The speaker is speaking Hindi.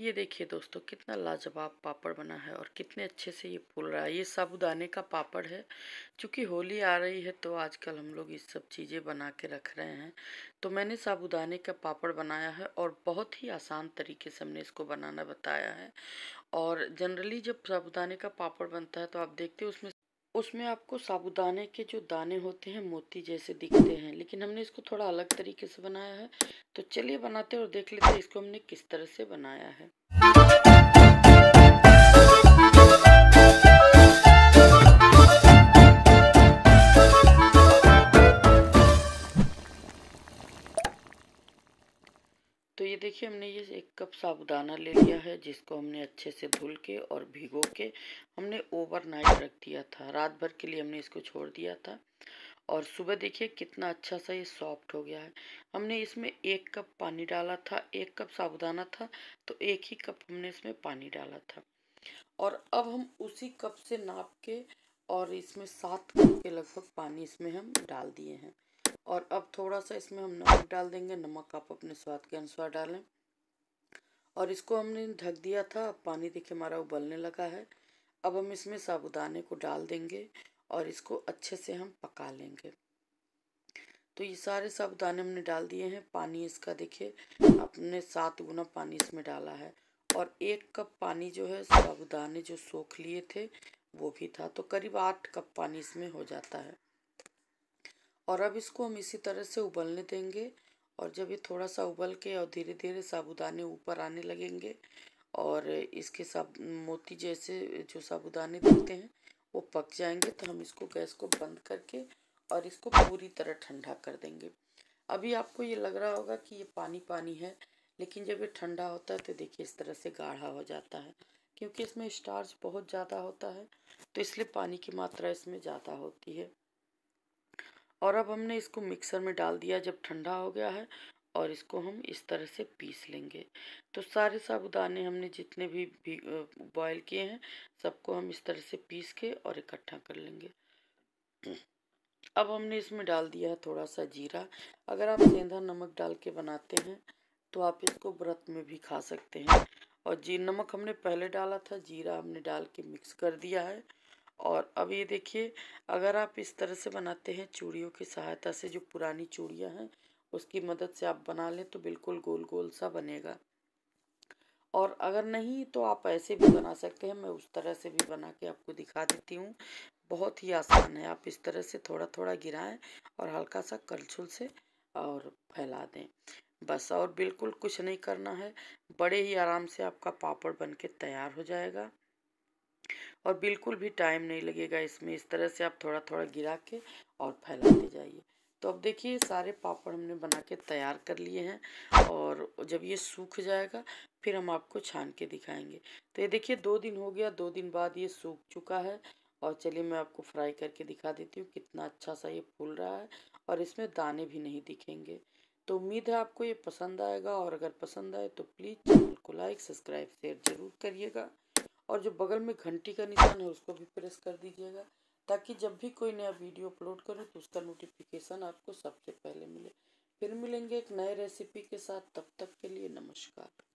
ये देखिए दोस्तों कितना लाजवाब पापड़ बना है और कितने अच्छे से ये फूल रहा है ये साबुदाने का पापड़ है चूँकि होली आ रही है तो आजकल हम लोग ये सब चीज़ें बना के रख रहे हैं तो मैंने साबुदाने का पापड़ बनाया है और बहुत ही आसान तरीके से हमने इसको बनाना बताया है और जनरली जब साबुदाने का पापड़ बनता है तो आप देखते हो उसमें उसमें आपको साबुदाने के जो दाने होते हैं मोती जैसे दिखते हैं लेकिन हमने इसको थोड़ा अलग तरीके से बनाया है तो चलिए बनाते हैं और देख लेते हैं इसको हमने किस तरह से बनाया है तो ये देखिए हमने ये एक कप साबुदाना ले लिया है जिसको हमने अच्छे से धुल के और भिगो के हमने ओवरनाइट रख दिया था रात भर के लिए हमने इसको छोड़ दिया था और सुबह देखिए कितना अच्छा सा ये सॉफ्ट हो गया है हमने इसमें एक कप पानी डाला था एक कप साबुदाना था तो एक ही कप हमने इसमें पानी डाला था और अब हम उसी कप से नाप के और इसमें सात कप के लगभग पानी इसमें हम डाल दिए हैं और अब थोड़ा सा इसमें हम नमक डाल देंगे नमक आप अपने स्वाद के अनुसार डालें और इसको हमने ढक दिया था अब पानी देखिए हमारा उबलने लगा है अब हम इसमें साबुदाने को डाल देंगे और इसको अच्छे से हम पका लेंगे तो ये सारे साबुदाने हमने डाल दिए हैं पानी इसका देखिए अपने सात गुना पानी इसमें डाला है और एक कप पानी जो है साबुदाने जो सोख लिए थे वो भी था तो करीब आठ कप पानी इसमें हो जाता है और अब इसको हम इसी तरह से उबलने देंगे और जब ये थोड़ा सा उबल के और धीरे धीरे साबुदाने ऊपर आने लगेंगे और इसके सब मोती जैसे जो साबुदाने दिखते हैं वो पक जाएंगे तो हम इसको गैस को बंद करके और इसको पूरी तरह ठंडा कर देंगे अभी आपको ये लग रहा होगा कि ये पानी पानी है लेकिन जब ये ठंडा होता है तो देखिए इस तरह से गाढ़ा हो जाता है क्योंकि इसमें स्टार्च बहुत ज़्यादा होता है तो इसलिए पानी की मात्रा इसमें ज़्यादा होती है और अब हमने इसको मिक्सर में डाल दिया जब ठंडा हो गया है और इसको हम इस तरह से पीस लेंगे तो सारे साबुदाने हमने जितने भी, बॉयल किए हैं सबको हम इस तरह से पीस के और इकट्ठा कर लेंगे अब हमने इसमें डाल दिया है थोड़ा सा जीरा अगर आप सेंधा नमक डाल के बनाते हैं तो आप इसको व्रत में भी खा सकते हैं और जी नमक हमने पहले डाला था जीरा हमने डाल के मिक्स कर दिया है और अब ये देखिए अगर आप इस तरह से बनाते हैं चूड़ियों की सहायता से जो पुरानी चूड़ियाँ हैं उसकी मदद से आप बना लें तो बिल्कुल गोल गोल सा बनेगा और अगर नहीं तो आप ऐसे भी बना सकते हैं मैं उस तरह से भी बना के आपको दिखा देती हूँ बहुत ही आसान है आप इस तरह से थोड़ा थोड़ा गिराएं और हल्का सा कलछुल से और फैला दें बस और बिल्कुल कुछ नहीं करना है बड़े ही आराम से आपका पापड़ बन के तैयार हो जाएगा और बिल्कुल भी टाइम नहीं लगेगा इसमें इस तरह से आप थोड़ा थोड़ा गिरा के और फैलाते जाइए तो अब देखिए सारे पापड़ हमने बना के तैयार कर लिए हैं और जब ये सूख जाएगा फिर हम आपको छान के दिखाएंगे तो ये देखिए दो दिन हो गया दो दिन बाद ये सूख चुका है और चलिए मैं आपको फ्राई करके दिखा देती हूँ कितना अच्छा सा ये फूल रहा है और इसमें दाने भी नहीं दिखेंगे तो उम्मीद है आपको ये पसंद आएगा और अगर पसंद आए तो प्लीज़ चैनल को लाइक सब्सक्राइब शेयर ज़रूर करिएगा और जो बगल में घंटी का निशान है उसको भी प्रेस कर दीजिएगा ताकि जब भी कोई नया वीडियो अपलोड करूँ तो उसका नोटिफिकेशन आपको सबसे पहले मिले फिर मिलेंगे एक नए रेसिपी के साथ तब तक के लिए नमस्कार